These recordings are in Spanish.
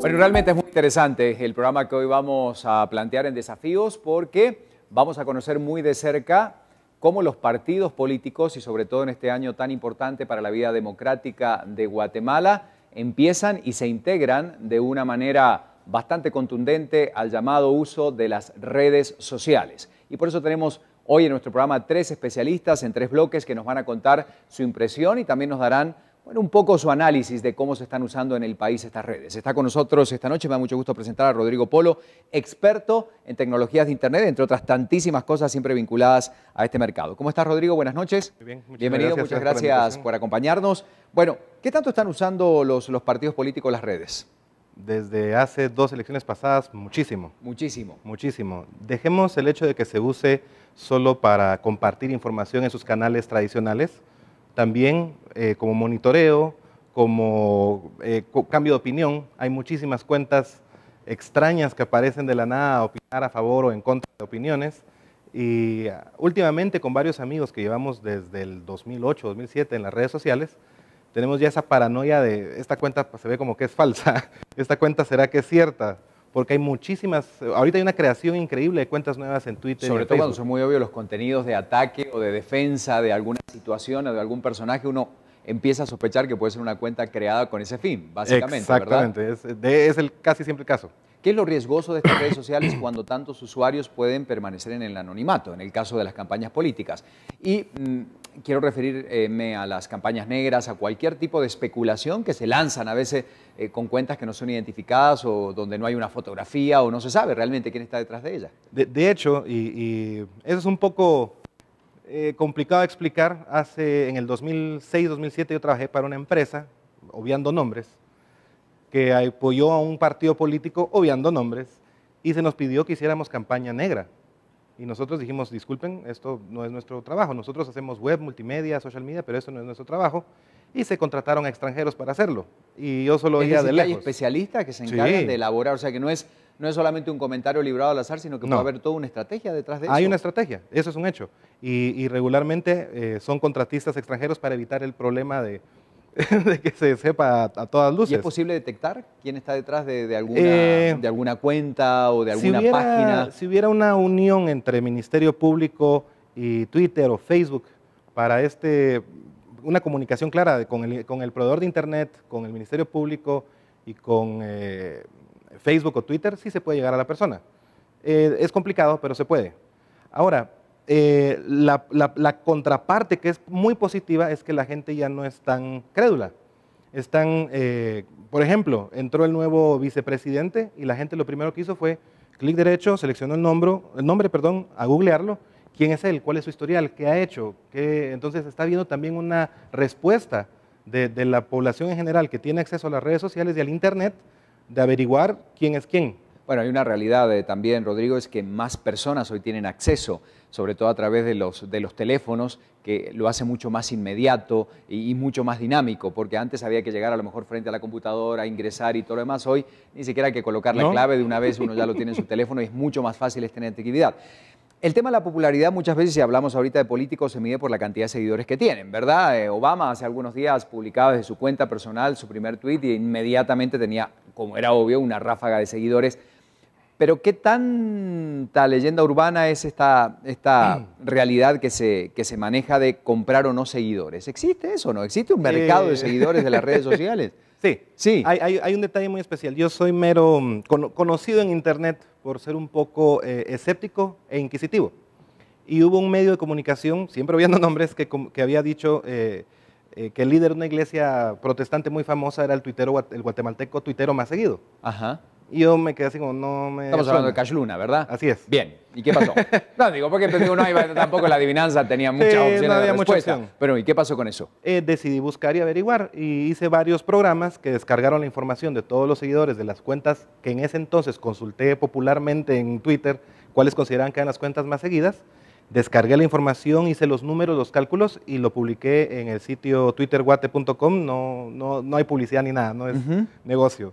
Bueno, realmente es muy interesante el programa que hoy vamos a plantear en desafíos porque vamos a conocer muy de cerca cómo los partidos políticos y sobre todo en este año tan importante para la vida democrática de Guatemala empiezan y se integran de una manera bastante contundente al llamado uso de las redes sociales. Y por eso tenemos hoy en nuestro programa tres especialistas en tres bloques que nos van a contar su impresión y también nos darán bueno, un poco su análisis de cómo se están usando en el país estas redes. Está con nosotros esta noche, me da mucho gusto presentar a Rodrigo Polo, experto en tecnologías de Internet, entre otras tantísimas cosas siempre vinculadas a este mercado. ¿Cómo estás, Rodrigo? Buenas noches. Muy bien, muchas Bienvenido, muchas gracias por, acompañarnos. Bueno, ¿qué tanto están usando los, los partidos políticos las redes? Desde hace dos elecciones pasadas, muchísimo. Muchísimo. Muchísimo. Dejemos el hecho de que se use solo para compartir información en sus canales tradicionales también eh, como monitoreo, como eh, cambio de opinión. Hay muchísimas cuentas extrañas que aparecen de la nada a opinar a favor o en contra de opiniones. Y ah, últimamente con varios amigos que llevamos desde el 2008, 2007 en las redes sociales, tenemos ya esa paranoia de esta cuenta pues, se ve como que es falsa, esta cuenta será que es cierta, porque hay muchísimas, ahorita hay una creación increíble de cuentas nuevas en Twitter. Sobre y en todo cuando son muy obvios los contenidos de ataque o de defensa de alguna situación o de algún personaje, uno empieza a sospechar que puede ser una cuenta creada con ese fin, básicamente. Exactamente, ¿verdad? Es, es, el, casi siempre el caso. ¿Qué es lo riesgoso de estas redes sociales cuando tantos usuarios pueden permanecer en el anonimato, en el caso de las campañas políticas? Y mm, quiero referirme a las campañas negras, a cualquier tipo de especulación que se lanzan a veces eh, con cuentas que no son identificadas o donde no hay una fotografía o no se sabe realmente quién está detrás de ellas. De, hecho, y, eso es un poco eh, complicado de explicar, en el 2006-2007 yo trabajé para una empresa, obviando nombres, que apoyó a un partido político, obviando nombres, y se nos pidió que hiciéramos campaña negra y nosotros dijimos, disculpen, esto no es nuestro trabajo. Nosotros hacemos web, multimedia, social media, pero esto no es nuestro trabajo. Y se contrataron a extranjeros para hacerlo. Y yo solo oía de lejos. Hay especialistas que se encargan de elaborar, o sea que no es, no es solamente un comentario librado al azar, sino que puede haber toda una estrategia detrás de eso. Hay una estrategia, eso es un hecho. Y, regularmente eh, son contratistas extranjeros para evitar el problema de, de que se sepa a todas luces. es posible detectar quién está detrás de, eh, alguna, cuenta o de alguna si hubiera, página? Si hubiera una unión entre Ministerio Público y Twitter o Facebook para este, una comunicación clara con, el, proveedor de Internet, con el Ministerio Público y con eh, Facebook o Twitter, sí se puede llegar a la persona. Eh, es complicado, pero se puede. Ahora, eh, la, contraparte que es muy positiva es que la gente ya no es tan crédula. Están, eh, por ejemplo, entró el nuevo vicepresidente y la gente lo primero que hizo fue clic derecho, seleccionó el nombre, el nombre, perdón, a googlearlo, quién es él, cuál es su historial, qué ha hecho, entonces está viendo también una respuesta de, la población en general que tiene acceso a las redes sociales y al internet de averiguar quién es quién. Bueno, hay una realidad eh, también, Rodrigo, es que más personas hoy tienen acceso sobre todo a través de los, teléfonos, que lo hace mucho más inmediato y, mucho más dinámico, porque antes había que llegar a lo mejor frente a la computadora, ingresar y todo lo demás. Hoy ni siquiera hay que colocar la clave de una vez, uno ya lo tiene en su teléfono y es mucho más fácil tener actividad. El tema de la popularidad muchas veces, si hablamos ahorita de políticos, se mide por la cantidad de seguidores que tienen, ¿verdad? Eh, Obama hace algunos días publicaba desde su cuenta personal su primer tweet y inmediatamente tenía, como era obvio, una ráfaga de seguidores pero ¿qué tanta leyenda urbana es esta, esta mm. realidad que se, se maneja de comprar o no seguidores? ¿Existe eso o no? ¿Existe un mercado de eh. seguidores de las redes sociales? Sí, sí. Hay, un detalle muy especial. Yo soy mero mm, conocido en Internet por ser un poco eh, escéptico e inquisitivo. Y hubo un medio de comunicación, siempre viendo nombres, que, había dicho eh, que el líder de una iglesia protestante muy famosa era el, tuitero, el guatemalteco tuitero más seguido. Ajá. Y yo me quedé así como, no me. Estamos hablando de Cash Luna, ¿verdad? Así es. Bien. ¿Y qué pasó? no, digo, porque no, tampoco la adivinanza tenía muchas Mucha opción. Pero, ¿y qué pasó con eso? Eh, decidí buscar y averiguar. Y hice varios programas que descargaron la información de todos los seguidores de las cuentas que en ese entonces consulté popularmente en Twitter, cuáles consideraban que eran las cuentas más seguidas. Descargué la información, hice los números, los cálculos y lo publiqué en el sitio twitterguate.com. No, no, no hay publicidad ni nada, no es negocio.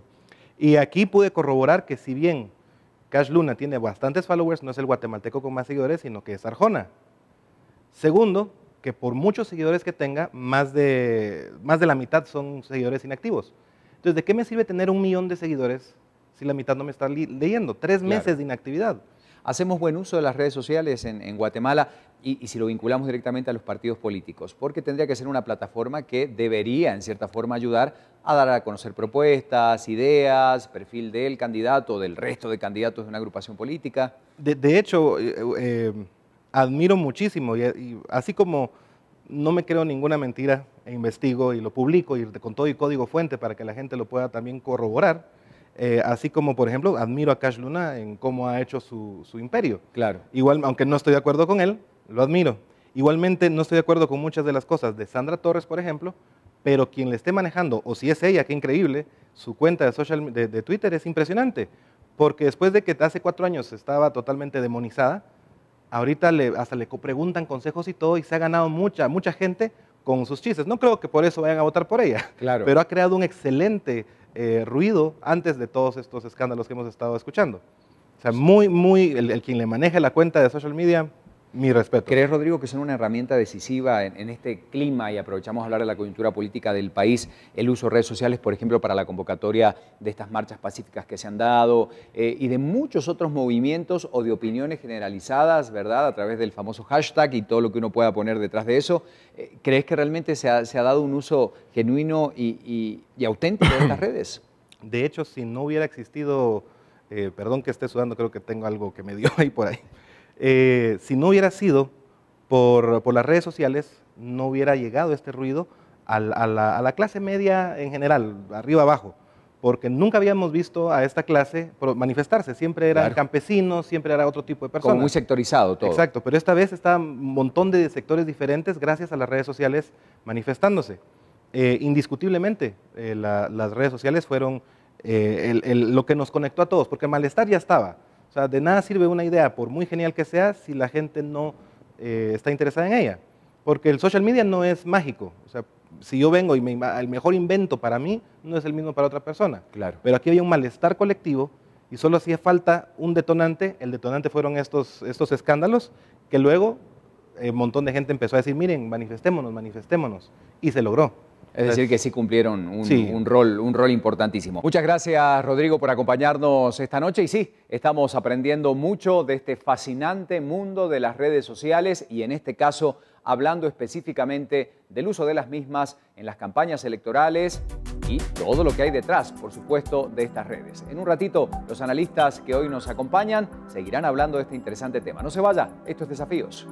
Y aquí pude corroborar que si bien Cash Luna tiene bastantes followers, no es el guatemalteco con más seguidores, sino que es Arjona. Segundo, que por muchos seguidores que tenga, más de, la mitad son seguidores inactivos. Entonces, ¿de qué me sirve tener un millón de seguidores si la mitad no me está leyendo? Tres meses de inactividad hacemos buen uso de las redes sociales en, Guatemala y, si lo vinculamos directamente a los partidos políticos, porque tendría que ser una plataforma que debería, en cierta forma, ayudar a dar a conocer propuestas, ideas, perfil del candidato, o del resto de candidatos de una agrupación política. De, hecho, eh, eh, admiro muchísimo, y, así como no me creo ninguna mentira e investigo y lo publico y con todo y código fuente para que la gente lo pueda también corroborar. Eh, así como, por ejemplo, admiro a Cash Luna en cómo ha hecho su, imperio. Claro. Igual, aunque no estoy de acuerdo con él, lo admiro. Igualmente, no estoy de acuerdo con muchas de las cosas de Sandra Torres, por ejemplo, pero quien le esté manejando, o si es ella, qué increíble, su cuenta de, de, Twitter es impresionante. Porque después de que hace cuatro años estaba totalmente demonizada, ahorita le, hasta le preguntan consejos y todo, y se ha ganado mucha, mucha gente con sus chistes. No creo que por eso vayan a votar por ella. Claro. Pero ha creado un excelente eh, ruido antes de todos estos escándalos que hemos estado escuchando. O sea, muy, muy, el, quien le maneja la cuenta de social media mi respeto. ¿Crees, Rodrigo, que son una herramienta decisiva en, este clima? Y aprovechamos a hablar de la coyuntura política del país, el uso de redes sociales, por ejemplo, para la convocatoria de estas marchas pacíficas que se han dado eh, y de muchos otros movimientos o de opiniones generalizadas, ¿verdad? A través del famoso hashtag y todo lo que uno pueda poner detrás de eso. Eh, ¿Crees que realmente se ha, dado un uso genuino y, auténtico de estas redes? De hecho, si no hubiera existido, eh, perdón que esté sudando, creo que tengo algo que me dio ahí por ahí. Eh, si no hubiera sido por, las redes sociales, no hubiera llegado este ruido a la, clase media en general, arriba abajo, porque nunca habíamos visto a esta clase manifestarse, siempre eran campesinos, siempre era otro tipo de personas. Como muy sectorizado todo. Exacto, pero esta vez está un montón de sectores diferentes gracias a las redes sociales manifestándose. Eh, indiscutiblemente, eh, las redes sociales fueron lo que nos conectó a todos, porque el malestar ya estaba o sea, de nada sirve una idea, por muy genial que sea, si la gente no eh, está interesada en ella. Porque el social media no es mágico. O sea, si yo vengo y el mejor invento para mí no es el mismo para otra persona. Claro. Pero aquí había un malestar colectivo y solo hacía falta un detonante. El detonante fueron estos, estos escándalos que luego eh, un montón de gente empezó a decir, miren, manifestémonos, manifestémonos. Y se logró. Es decir, que sí cumplieron un, rol, un rol importantísimo. Muchas gracias, Rodrigo, por acompañarnos esta noche. Y sí, estamos aprendiendo mucho de este fascinante mundo de las redes sociales y en este caso hablando específicamente del uso de las mismas en las campañas electorales y todo lo que hay detrás, por supuesto, de estas redes. En un ratito, los analistas que hoy nos acompañan seguirán hablando de este interesante tema. No se vaya, estos desafíos.